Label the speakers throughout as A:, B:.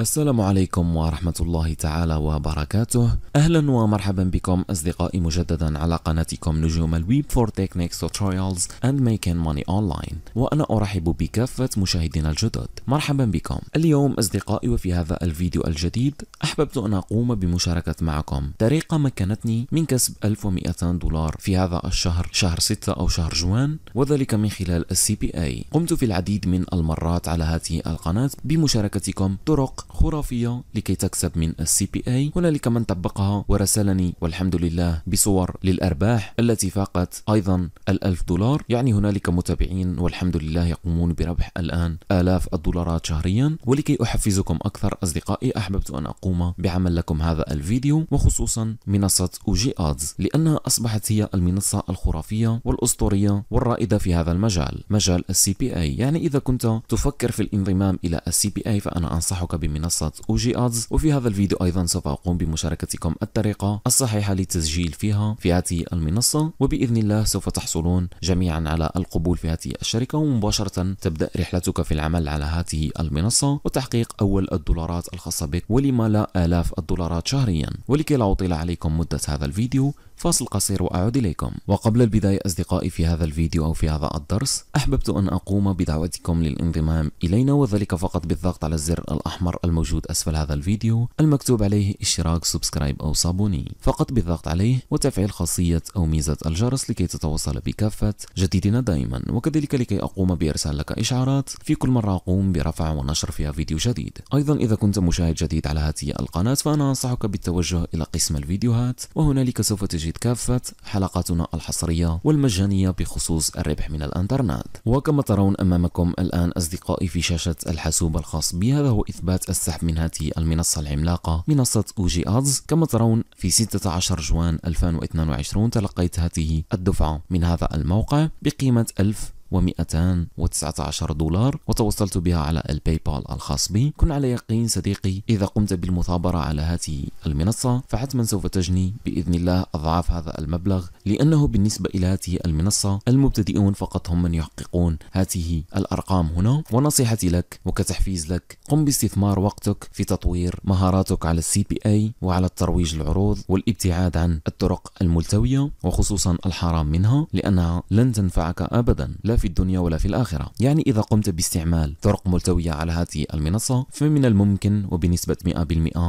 A: السلام عليكم ورحمة الله تعالى وبركاته أهلا ومرحبا بكم أصدقائي مجددا على قناتكم نجوم الويب فور تكنيكس توتوريالز and making money online وأنا أرحب بكافة مشاهدينا الجدد مرحبا بكم اليوم أصدقائي وفي هذا الفيديو الجديد أحببت أن أقوم بمشاركة معكم طريقة مكنتني من كسب 1200 دولار في هذا الشهر شهر 6 أو شهر جوان وذلك من خلال السي بي اي قمت في العديد من المرات على هذه القناة بمشاركتكم طرق خرافية لكي تكسب من السي بي اي هنالك من طبقها ورسلني والحمد لله بصور للأرباح التي فاقت أيضا الألف دولار يعني هنالك متابعين والحمد لله يقومون بربح الآن آلاف الدولارات شهريا ولكي أحفزكم أكثر أصدقائي أحببت أن أقوم بعمل لكم هذا الفيديو وخصوصا منصة أوجي أدز لأنها أصبحت هي المنصة الخرافية والأسطورية والرائدة في هذا المجال مجال السي بي اي يعني إذا كنت تفكر في الانضمام إلى السي بي اي فأنا أنصحك بمنصة منصة أوجي أدز وفي هذا الفيديو أيضا سوف أقوم بمشاركتكم الطريقة الصحيحة للتسجيل فيها في هذه المنصة وبإذن الله سوف تحصلون جميعا على القبول في هذه الشركة ومباشرة تبدأ رحلتك في العمل على هذه المنصة وتحقيق أول الدولارات الخاصة بك ولما لا آلاف الدولارات شهريا ولكي لا أطيل عليكم مدة هذا الفيديو فاصل قصير وأعود إليكم وقبل البداية أصدقائي في هذا الفيديو أو في هذا الدرس أحببت أن أقوم بدعوتكم للانضمام إلينا وذلك فقط بالضغط على الزر الأحمر الموجود أسفل هذا الفيديو المكتوب عليه اشتراك سبسكرايب أو صابوني فقط بالضغط عليه وتفعيل خاصية أو ميزة الجرس لكي تتوصل بكافة جديدنا دائما وكذلك لكي أقوم بإرسال لك إشعارات في كل مرة أقوم برفع ونشر فيها فيديو جديد أيضا إذا كنت مشاهد جديد على هذه القناة فأنا أنصحك بالتوجه إلى قسم الفيديوهات وهنالك سوف تجد كافة حلقاتنا الحصرية والمجانية بخصوص الربح من الانترنت وكما ترون أمامكم الآن أصدقائي في شاشة الحاسوب الخاص بي هذا هو إثبات السحب من هذه المنصة العملاقة منصة أوجي أدز كما ترون في 16 جوان 2022 تلقيت هذه الدفعة من هذا الموقع بقيمة 1000 و219 دولار وتوصلت بها على الباي بال الخاص بي كن على يقين صديقي إذا قمت بالمثابرة على هذه المنصة فحتما سوف تجني بإذن الله أضعاف هذا المبلغ لأنه بالنسبة إلى هذه المنصة المبتدئون فقط هم من يحققون هذه الأرقام هنا ونصيحتي لك وكتحفيز لك قم باستثمار وقتك في تطوير مهاراتك على السي بي اي وعلى الترويج العروض والابتعاد عن الطرق الملتوية وخصوصا الحرام منها لأنها لن تنفعك أبدا لا في الدنيا ولا في الآخرة يعني إذا قمت باستعمال طرق ملتوية على هذه المنصة فمن الممكن وبنسبة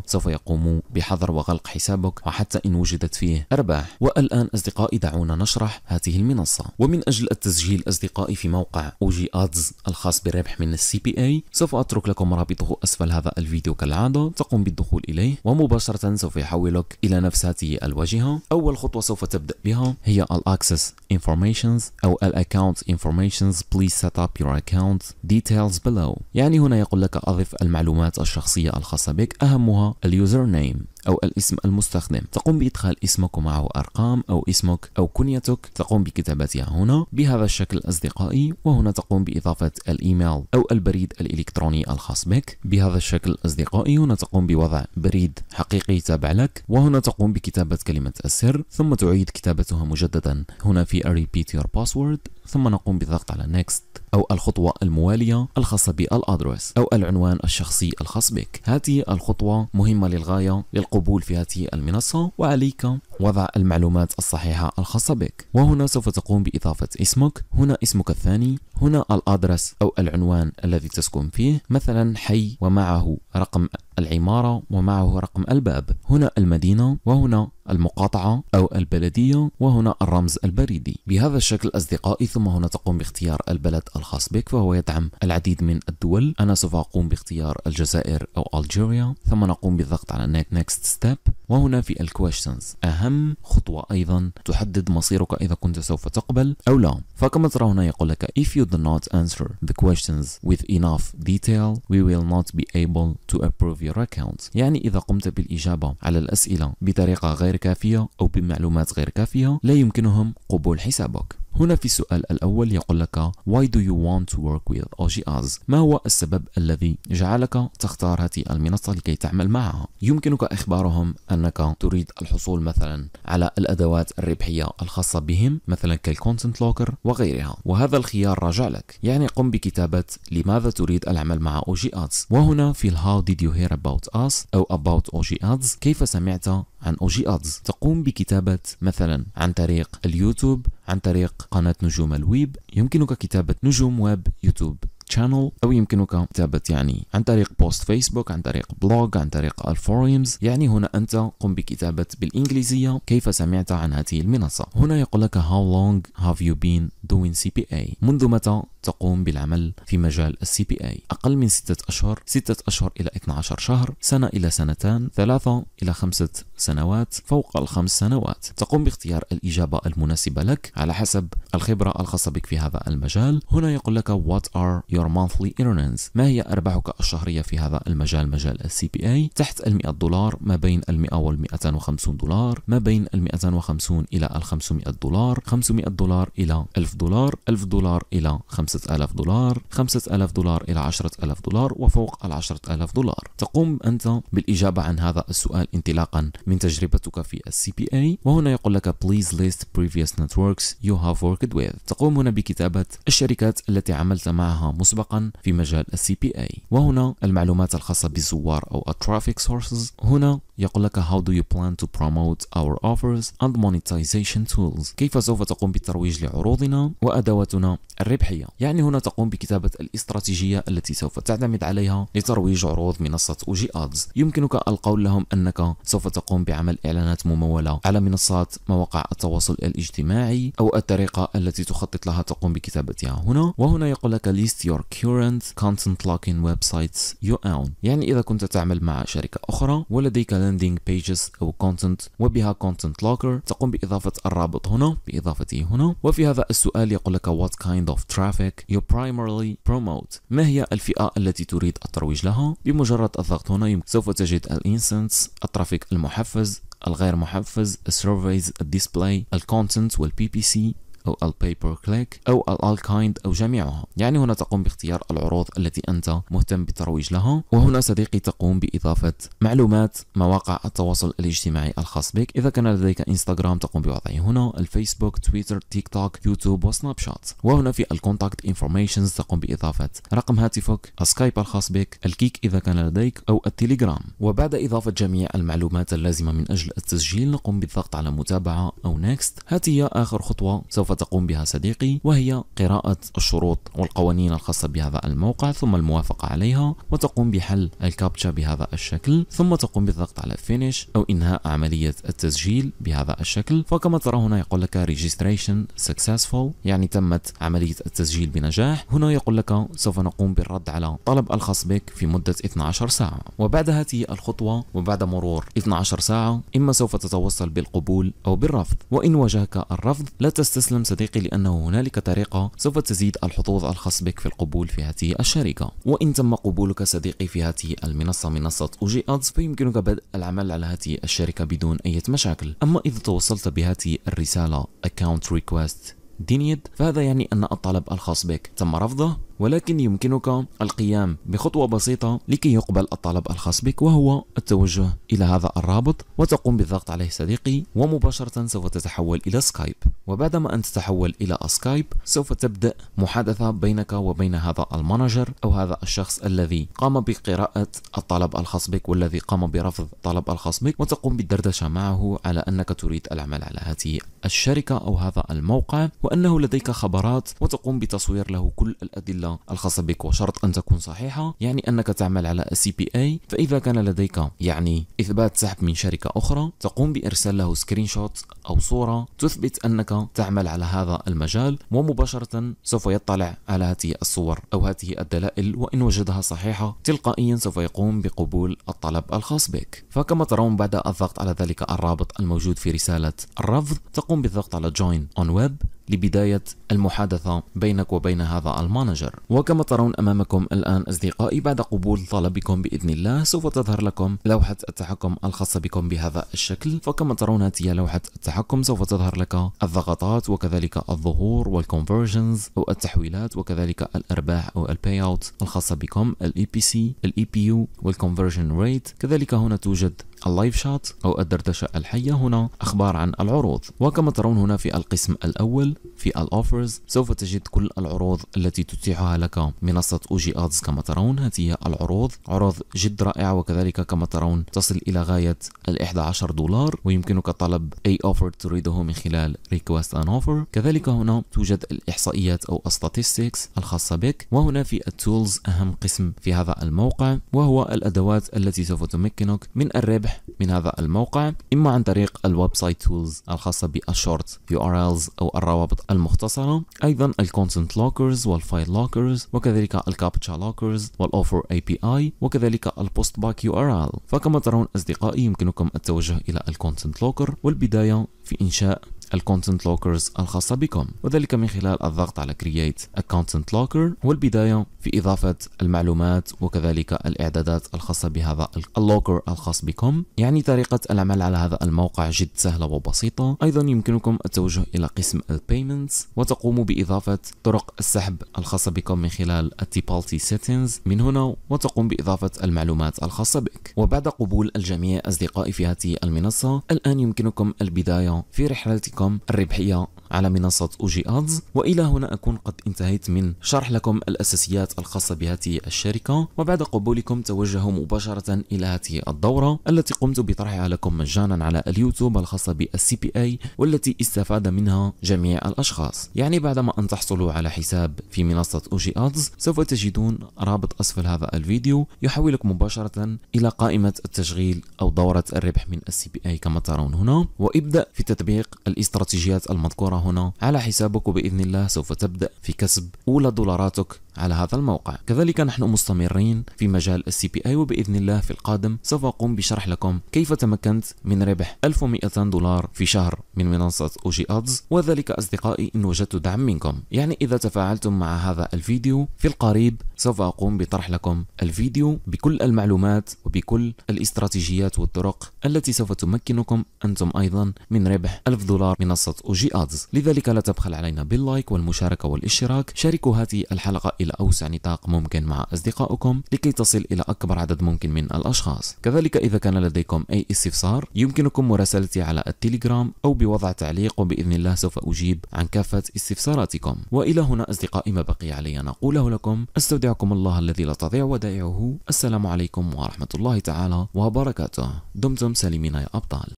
A: 100% سوف يقوموا بحظر وغلق حسابك وحتى إن وجدت فيه أرباح والآن أصدقائي دعونا نشرح هذه المنصة ومن أجل التسجيل أصدقائي في موقع أوجي أدز الخاص بالربح من السي بي اي سوف أترك لكم رابطه أسفل هذا الفيديو كالعادة تقوم بالدخول إليه ومباشرة سوف يحولك إلى نفس هذه الواجهة أول خطوة سوف تبدأ بها هي الأكسس انفورميشنز أو الأكونت انفورميشنز informations please set up your account details below يعني هنا يقول لك أضف المعلومات الشخصية الخاصة بك أهمها اليوزر نيم أو الاسم المستخدم تقوم بإدخال اسمك ومعه أرقام أو اسمك أو كنيتك تقوم بكتابتها هنا بهذا الشكل أصدقائي وهنا تقوم بإضافة الإيميل أو البريد الإلكتروني الخاص بك بهذا الشكل أصدقائي هنا تقوم بوضع بريد حقيقي تابع لك وهنا تقوم بكتابة كلمة السر ثم تعيد كتابتها مجددا هنا في repeat your password ثم نقوم بالضغط على Next أو الخطوة الموالية الخاصة بالأدرس أو العنوان الشخصي الخاص بك هذه الخطوة مهمة للغاية للقبول في هذه المنصة وعليك وضع المعلومات الصحيحة الخاصة بك وهنا سوف تقوم بإضافة اسمك هنا اسمك الثاني هنا الأدرس أو العنوان الذي تسكن فيه مثلا حي ومعه رقم العمارة ومعه رقم الباب هنا المدينة وهنا المقاطعة أو البلدية وهنا الرمز البريدي بهذا الشكل أصدقائي ثم هنا تقوم باختيار البلد الخاص بك فهو يدعم العديد من الدول أنا سوف أقوم باختيار الجزائر أو ألجيريا ثم نقوم بالضغط على next step وهنا في الكويشنز أهم خطوة أيضا تحدد مصيرك إذا كنت سوف تقبل أو لا فكما ترى هنا يقول لك if you do not answer the questions with enough detail we will not be able to approve behavior account يعني إذا قمت بالإجابة على الأسئلة بطريقة غير كافية أو بمعلومات غير كافية لا يمكنهم قبول حسابك هنا في السؤال الأول يقول لك Why do you want to work with OGRs؟ ما هو السبب الذي جعلك تختار هذه المنصة لكي تعمل معها؟ يمكنك إخبارهم أنك تريد الحصول مثلا على الأدوات الربحية الخاصة بهم مثلا كالكونتنت لوكر وغيرها وهذا الخيار راجع لك يعني قم بكتابة لماذا تريد العمل مع OGRs؟ وهنا في How did you hear about us أو about OGRs كيف سمعت عن OG Ads تقوم بكتابة مثلا عن طريق اليوتيوب عن طريق قناة نجوم الويب يمكنك كتابة نجوم ويب يوتيوب شانل او يمكنك كتابه يعني عن طريق بوست فيسبوك عن طريق بلوج عن طريق الفوريمز يعني هنا انت قم بكتابه بالانجليزيه كيف سمعت عن هذه المنصه هنا يقول لك how long have you been doing CPA منذ متى تقوم بالعمل في مجال السي بي اي أقل من ستة أشهر ستة أشهر إلى 12 شهر سنة إلى سنتان ثلاثة إلى خمسة سنوات فوق الخمس سنوات تقوم باختيار الإجابة المناسبة لك على حسب الخبرة الخاصة بك في هذا المجال هنا يقول لك what are your monthly earnings ما هي أرباحك الشهرية في هذا المجال مجال السي بي اي تحت ال 100 دولار ما بين ال 100 وال 250 دولار ما بين ال 250 إلى ال 500 دولار 500 دولار إلى 1000 دولار 1000 دولار إلى 5 5000 دولار 5000 دولار إلى 10000 دولار وفوق ال 10000 دولار تقوم أنت بالإجابة عن هذا السؤال انطلاقا من تجربتك في السي بي اي وهنا يقول لك please list previous networks you have worked with تقوم هنا بكتابة الشركات التي عملت معها مسبقا في مجال السي بي اي وهنا المعلومات الخاصة بالزوار أو الترافيك سورسز هنا يقول لك how do you plan to promote our offers and monetization tools كيف سوف تقوم بالترويج لعروضنا وأدواتنا الربحية يعني هنا تقوم بكتابة الاستراتيجية التي سوف تعتمد عليها لترويج عروض منصة أوجي أدز يمكنك القول لهم أنك سوف تقوم بعمل إعلانات ممولة على منصات مواقع التواصل الاجتماعي أو الطريقة التي تخطط لها تقوم بكتابتها هنا وهنا يقول لك list your current content locking websites you own يعني إذا كنت تعمل مع شركة أخرى ولديك لاندنج بيجز أو كونتنت وبها كونتنت لوكر تقوم بإضافة الرابط هنا بإضافته هنا وفي هذا السؤال يقول لك وات كايند اوف ترافيك يو برايمرلي بروموت ما هي الفئة التي تريد الترويج لها بمجرد الضغط هنا سوف تجد الانسنس الترافيك المحفز الغير محفز السيرفيز الديسبلاي الكونتنت والبي بي سي أو الباي بير كليك أو الالكايند أو جميعها يعني هنا تقوم باختيار العروض التي أنت مهتم بالترويج لها وهنا صديقي تقوم بإضافة معلومات مواقع التواصل الاجتماعي الخاص بك إذا كان لديك انستغرام تقوم بوضعه هنا الفيسبوك تويتر تيك توك يوتيوب وسناب شات وهنا في الكونتاكت انفورميشنز تقوم بإضافة رقم هاتفك السكايب الخاص بك الكيك إذا كان لديك أو التليجرام وبعد إضافة جميع المعلومات اللازمة من أجل التسجيل نقوم بالضغط على متابعة أو نيكست هذه هي آخر خطوة سوف تقوم بها صديقي وهي قراءة الشروط والقوانين الخاصة بهذا الموقع ثم الموافقة عليها وتقوم بحل الكابتشا بهذا الشكل ثم تقوم بالضغط على فينيش أو إنهاء عملية التسجيل بهذا الشكل فكما ترى هنا يقول لك registration successful يعني تمت عملية التسجيل بنجاح هنا يقول لك سوف نقوم بالرد على طلب الخاص بك في مدة 12 ساعة وبعد هذه الخطوة وبعد مرور 12 ساعة إما سوف تتوصل بالقبول أو بالرفض وإن واجهك الرفض لا تستسلم اهتم صديقي لأنه هنالك طريقة سوف تزيد الحظوظ الخاص بك في القبول في هذه الشركة وإن تم قبولك صديقي في هذه المنصة منصة أوجي أدز فيمكنك بدء العمل على هذه الشركة بدون أي مشاكل أما إذا توصلت بهذه الرسالة Account Request Denied فهذا يعني أن الطلب الخاص بك تم رفضه ولكن يمكنك القيام بخطوة بسيطة لكي يقبل الطلب الخاص بك وهو التوجه إلى هذا الرابط وتقوم بالضغط عليه صديقي ومباشرة سوف تتحول إلى سكايب وبعدما أن تتحول إلى سكايب سوف تبدأ محادثة بينك وبين هذا المانجر أو هذا الشخص الذي قام بقراءة الطلب الخاص بك والذي قام برفض الطلب الخاص بك وتقوم بالدردشة معه على أنك تريد العمل على هذه الشركة أو هذا الموقع وأنه لديك خبرات وتقوم بتصوير له كل الأدلة العملة الخاصة بك وشرط أن تكون صحيحة يعني أنك تعمل على بي اي فإذا كان لديك يعني إثبات سحب من شركة أخرى تقوم بإرسال له سكرين شوت أو صورة تثبت أنك تعمل على هذا المجال ومباشرة سوف يطلع على هذه الصور أو هذه الدلائل وإن وجدها صحيحة تلقائيا سوف يقوم بقبول الطلب الخاص بك فكما ترون بعد الضغط على ذلك الرابط الموجود في رسالة الرفض تقوم بالضغط على جوين اون ويب لبداية المحادثة بينك وبين هذا المانجر وكما ترون أمامكم الآن أصدقائي بعد قبول طلبكم بإذن الله سوف تظهر لكم لوحة التحكم الخاصة بكم بهذا الشكل فكما ترون هي لوحة التحكم سوف تظهر لك الضغطات وكذلك الظهور والكونفرجنز أو التحويلات وكذلك الأرباح أو الباي أوت الخاصة بكم الاي بي سي الاي بي يو والكونفرجن ريت كذلك هنا توجد اللايف شات أو الدردشة الحية هنا أخبار عن العروض وكما ترون هنا في القسم الأول في الأوفرز سوف تجد كل العروض التي تتيحها لك منصة أوجي أدز كما ترون هذه هي العروض عروض جد رائعة وكذلك كما ترون تصل إلى غاية ال 11 دولار ويمكنك طلب أي أوفر تريده من خلال ريكوست أن أوفر كذلك هنا توجد الإحصائيات أو الستاتستكس الخاصة بك وهنا في التولز أهم قسم في هذا الموقع وهو الأدوات التي سوف تمكنك من الربح من هذا الموقع إما عن طريق الويب سايت تولز الخاصة بالشورت يو ار أو الروابط المختصرة أيضا الكونتنت لوكرز والفايل لوكرز وكذلك الكابتشا لوكرز والأوفر اي بي اي وكذلك البوست باك يو ار فكما ترون أصدقائي يمكنكم التوجه إلى الكونتنت لوكر والبداية في إنشاء الكونتنت لوكرز الخاصة بكم وذلك من خلال الضغط على Create a Content Locker والبداية في إضافة المعلومات وكذلك الإعدادات الخاصة بهذا اللوكر الخاص بكم يعني طريقة العمل على هذا الموقع جد سهلة وبسيطة أيضا يمكنكم التوجه إلى قسم Payments وتقوموا بإضافة طرق السحب الخاصة بكم من خلال التيبالتي Settings من هنا وتقوم بإضافة المعلومات الخاصة بك وبعد قبول الجميع أصدقائي في هذه المنصة الآن يمكنكم البداية في رحلتكم لكم الربحية على منصة أوجي أدز وإلى هنا أكون قد انتهيت من شرح لكم الأساسيات الخاصة بهذه الشركة وبعد قبولكم توجهوا مباشرة إلى هذه الدورة التي قمت بطرحها لكم مجانا على اليوتيوب الخاصة بالسي بي اي والتي استفاد منها جميع الأشخاص يعني بعدما أن تحصلوا على حساب في منصة أوجي أدز سوف تجدون رابط أسفل هذا الفيديو يحولك مباشرة إلى قائمة التشغيل أو دورة الربح من السي بي اي كما ترون هنا وابدأ في تطبيق الاستراتيجيات المذكورة هنا على حسابك وبإذن الله سوف تبدأ في كسب أولى دولاراتك على هذا الموقع كذلك نحن مستمرين في مجال السي بي اي وبإذن الله في القادم سوف أقوم بشرح لكم كيف تمكنت من ربح 1200 دولار في شهر من منصة أوجي أدز وذلك أصدقائي إن وجدت دعم منكم يعني إذا تفاعلتم مع هذا الفيديو في القريب سوف أقوم بطرح لكم الفيديو بكل المعلومات وبكل الاستراتيجيات والطرق التي سوف تمكنكم أنتم أيضا من ربح 1000 دولار منصة أوجي أدز لذلك لا تبخل علينا باللايك والمشاركة والاشتراك شاركوا هذه الحلقة إلى أوسع نطاق ممكن مع أصدقائكم لكي تصل إلى أكبر عدد ممكن من الأشخاص كذلك إذا كان لديكم أي استفسار يمكنكم مراسلتي على التليجرام أو بوضع تعليق وبإذن الله سوف أجيب عن كافة استفساراتكم وإلى هنا أصدقائي ما بقي علي أن أقوله لكم أستودعكم الله الذي لا تضيع ودائعه السلام عليكم ورحمة الله تعالى وبركاته دمتم سالمين يا أبطال